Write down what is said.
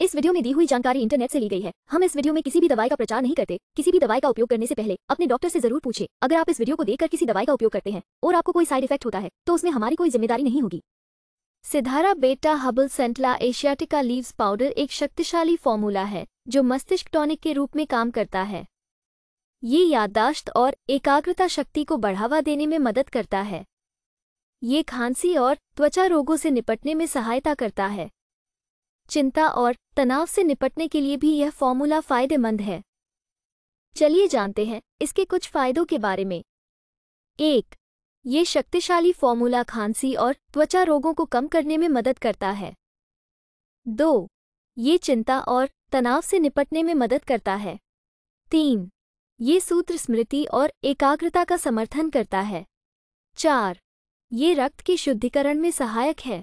इस वीडियो में दी हुई जानकारी इंटरनेट से ली गई है हम इस वीडियो में किसी भी दवाई का प्रचार नहीं करते किसी भी दवाई का उपयोग करने से पहले अपने डॉक्टर से जरूर पूछे अगर आप इस वीडियो को देखकर किसी दवाई का उपयोग करते हैं और आपको कोई साइड इफेक्ट होता है तो उसमें हमारी कोई जिम्मेदारी नहीं होगी सिधारा बेटा herbal centella asiatica leaves powder एक शक्तिशाली फॉर्मूला है जो मस्तिष्क टॉनिक के रूप में काम करता है ये याददाश्त और एकाग्रता शक्ति को बढ़ावा देने में मदद करता है ये खांसी और त्वचा रोगों से निपटने में सहायता करता है चिंता और तनाव से निपटने के लिए भी यह फॉर्मूला फायदेमंद है चलिए जानते हैं इसके कुछ फायदों के बारे में एक ये शक्तिशाली फॉर्मूला खांसी और त्वचा रोगों को कम करने में मदद करता है दो ये चिंता और तनाव से निपटने में मदद करता है तीन ये सूत्र स्मृति और एकाग्रता का समर्थन करता है चार ये रक्त के शुद्धिकरण में सहायक है